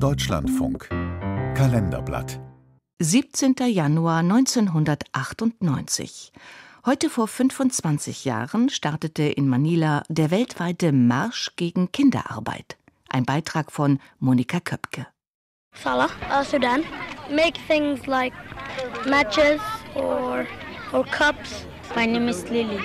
Deutschlandfunk Kalenderblatt 17. Januar 1998. Heute vor 25 Jahren startete in Manila der weltweite Marsch gegen Kinderarbeit. Ein Beitrag von Monika Köpke. Salah, uh, Sudan. Make things like matches or, or cups. My name is Lily,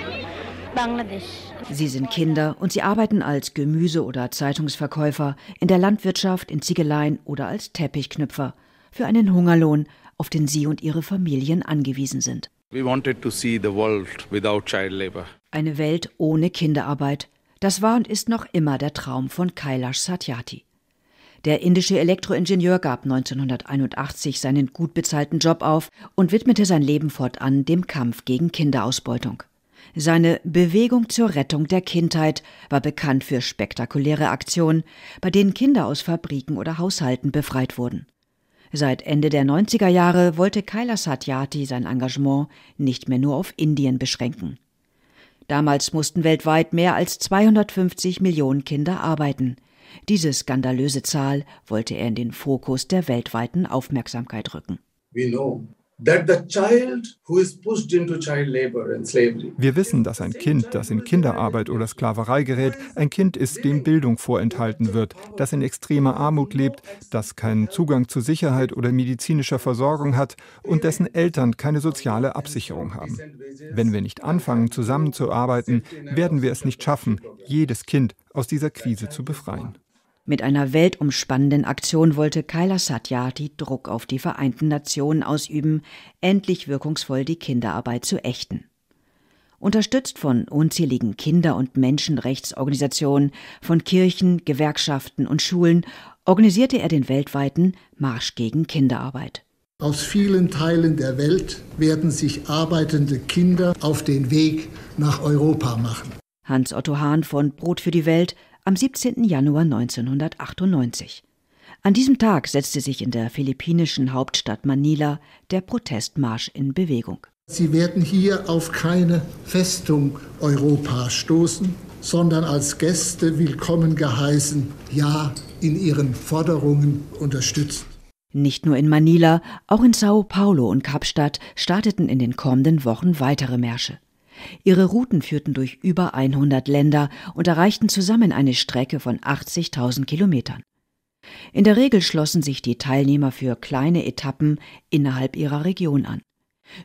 Bangladesch. Sie sind Kinder und sie arbeiten als Gemüse- oder Zeitungsverkäufer, in der Landwirtschaft, in Ziegeleien oder als Teppichknüpfer für einen Hungerlohn, auf den sie und ihre Familien angewiesen sind. Eine Welt ohne Kinderarbeit. Das war und ist noch immer der Traum von Kailash Satyati. Der indische Elektroingenieur gab 1981 seinen gut bezahlten Job auf und widmete sein Leben fortan dem Kampf gegen Kinderausbeutung. Seine Bewegung zur Rettung der Kindheit war bekannt für spektakuläre Aktionen, bei denen Kinder aus Fabriken oder Haushalten befreit wurden. Seit Ende der 90er Jahre wollte Kaila Satyati sein Engagement nicht mehr nur auf Indien beschränken. Damals mussten weltweit mehr als 250 Millionen Kinder arbeiten. Diese skandalöse Zahl wollte er in den Fokus der weltweiten Aufmerksamkeit rücken. We know wir wissen, dass ein Kind, das in Kinderarbeit oder Sklaverei gerät, ein Kind ist, dem Bildung vorenthalten wird, das in extremer Armut lebt, das keinen Zugang zu Sicherheit oder medizinischer Versorgung hat und dessen Eltern keine soziale Absicherung haben. Wenn wir nicht anfangen, zusammenzuarbeiten, werden wir es nicht schaffen, jedes Kind aus dieser Krise zu befreien. Mit einer weltumspannenden Aktion wollte Kaila Satya, die Druck auf die Vereinten Nationen ausüben, endlich wirkungsvoll die Kinderarbeit zu ächten. Unterstützt von unzähligen Kinder- und Menschenrechtsorganisationen, von Kirchen, Gewerkschaften und Schulen organisierte er den weltweiten Marsch gegen Kinderarbeit. Aus vielen Teilen der Welt werden sich arbeitende Kinder auf den Weg nach Europa machen. Hans Otto Hahn von Brot für die Welt am 17. Januar 1998. An diesem Tag setzte sich in der philippinischen Hauptstadt Manila der Protestmarsch in Bewegung. Sie werden hier auf keine Festung Europa stoßen, sondern als Gäste willkommen geheißen, ja in ihren Forderungen unterstützt. Nicht nur in Manila, auch in Sao Paulo und Kapstadt starteten in den kommenden Wochen weitere Märsche. Ihre Routen führten durch über 100 Länder und erreichten zusammen eine Strecke von 80.000 Kilometern. In der Regel schlossen sich die Teilnehmer für kleine Etappen innerhalb ihrer Region an.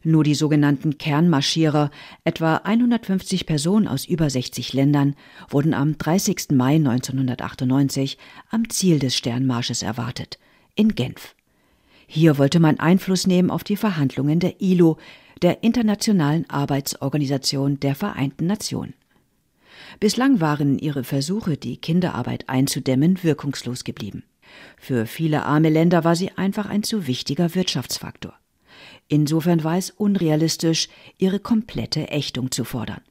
Nur die sogenannten Kernmarschierer, etwa 150 Personen aus über 60 Ländern, wurden am 30. Mai 1998 am Ziel des Sternmarsches erwartet, in Genf. Hier wollte man Einfluss nehmen auf die Verhandlungen der ILO, der Internationalen Arbeitsorganisation der Vereinten Nationen. Bislang waren ihre Versuche, die Kinderarbeit einzudämmen, wirkungslos geblieben. Für viele arme Länder war sie einfach ein zu wichtiger Wirtschaftsfaktor. Insofern war es unrealistisch, ihre komplette Ächtung zu fordern.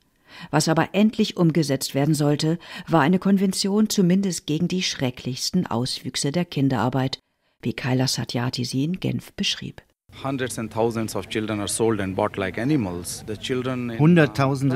Was aber endlich umgesetzt werden sollte, war eine Konvention zumindest gegen die schrecklichsten Auswüchse der Kinderarbeit wie Kaila Satyati sie in Genf beschrieb. Hunderttausende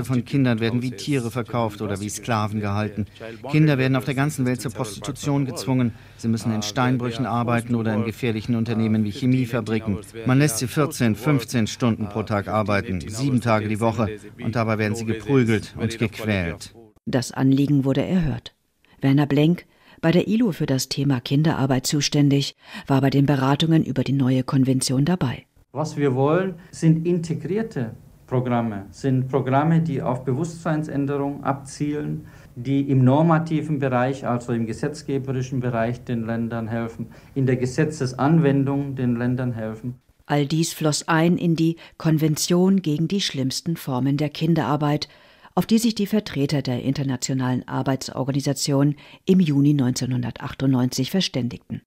von Kindern werden wie Tiere verkauft oder wie Sklaven gehalten. Kinder werden auf der ganzen Welt zur Prostitution gezwungen. Sie müssen in Steinbrüchen arbeiten oder in gefährlichen Unternehmen wie Chemiefabriken. Man lässt sie 14, 15 Stunden pro Tag arbeiten, sieben Tage die Woche, und dabei werden sie geprügelt und gequält. Das Anliegen wurde erhört. Werner Blenk, bei der ILO für das Thema Kinderarbeit zuständig, war bei den Beratungen über die neue Konvention dabei. Was wir wollen, sind integrierte Programme, sind Programme, die auf Bewusstseinsänderung abzielen, die im normativen Bereich, also im gesetzgeberischen Bereich den Ländern helfen, in der Gesetzesanwendung den Ländern helfen. All dies floss ein in die Konvention gegen die schlimmsten Formen der Kinderarbeit, auf die sich die Vertreter der Internationalen Arbeitsorganisation im Juni 1998 verständigten.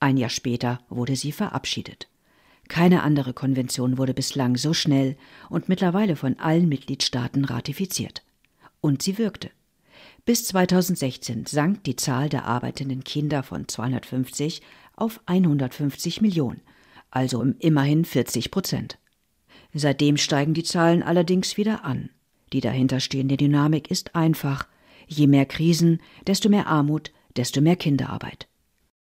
Ein Jahr später wurde sie verabschiedet. Keine andere Konvention wurde bislang so schnell und mittlerweile von allen Mitgliedstaaten ratifiziert. Und sie wirkte. Bis 2016 sank die Zahl der arbeitenden Kinder von 250 auf 150 Millionen, also um immerhin 40 Prozent. Seitdem steigen die Zahlen allerdings wieder an. Die dahinterstehende Dynamik ist einfach. Je mehr Krisen, desto mehr Armut, desto mehr Kinderarbeit.